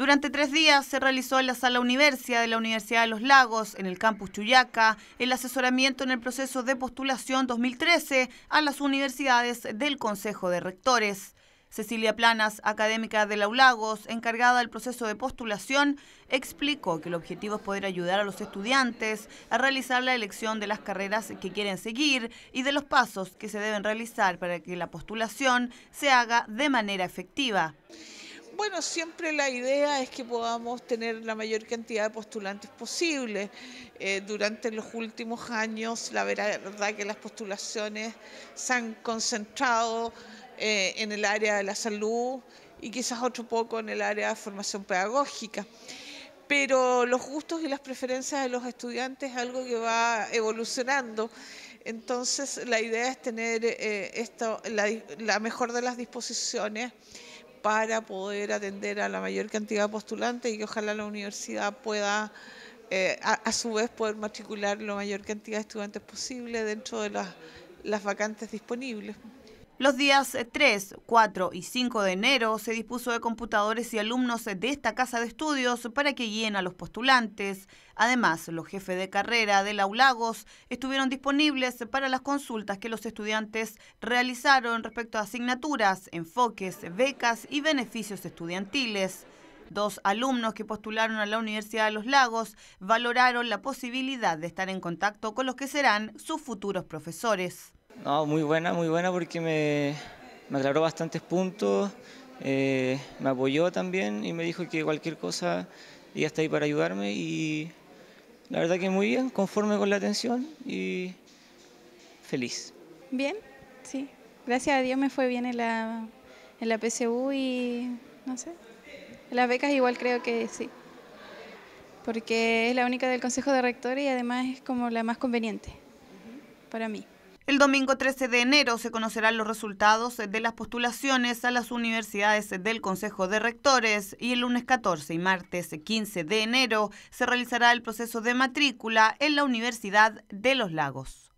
Durante tres días se realizó en la Sala Universia de la Universidad de los Lagos, en el campus Chuyaca, el asesoramiento en el proceso de postulación 2013 a las universidades del Consejo de Rectores. Cecilia Planas, académica de Laulagos, encargada del proceso de postulación, explicó que el objetivo es poder ayudar a los estudiantes a realizar la elección de las carreras que quieren seguir y de los pasos que se deben realizar para que la postulación se haga de manera efectiva. Bueno, siempre la idea es que podamos tener la mayor cantidad de postulantes posible. Eh, durante los últimos años, la verdad que las postulaciones se han concentrado eh, en el área de la salud y quizás otro poco en el área de formación pedagógica. Pero los gustos y las preferencias de los estudiantes es algo que va evolucionando. Entonces, la idea es tener eh, esto, la mejor de las disposiciones para poder atender a la mayor cantidad de postulantes y que ojalá la universidad pueda eh, a, su vez poder matricular la mayor cantidad de estudiantes posible dentro de las vacantes disponibles. Los días 3, eh, 4 y 5 de enero se dispuso de computadores y alumnos de esta casa de estudios para que guíen a los postulantes. Además, los jefes de carrera de Laulagos estuvieron disponibles para las consultas que los estudiantes realizaron respecto a asignaturas, enfoques, becas y beneficios estudiantiles. Dos alumnos que postularon a la Universidad de los Lagos valoraron la posibilidad de estar en contacto con los que serán sus futuros profesores. No, muy buena, muy buena porque me, aclaró bastantes puntos, eh, me apoyó también y me dijo que cualquier cosa ella está ahí para ayudarme y la verdad que muy bien, conforme con la atención y feliz. Bien, sí. Gracias a Dios me fue bien en la, en la PSU y no sé. En las becas igual creo que sí. Porque es la única del Consejo de Rectores y además es como la más conveniente para mí. El domingo 13 de enero se conocerán los resultados de las postulaciones a las universidades del Consejo de Rectores y el lunes 14 y martes 15 de enero se realizará el proceso de matrícula en la Universidad de los Lagos.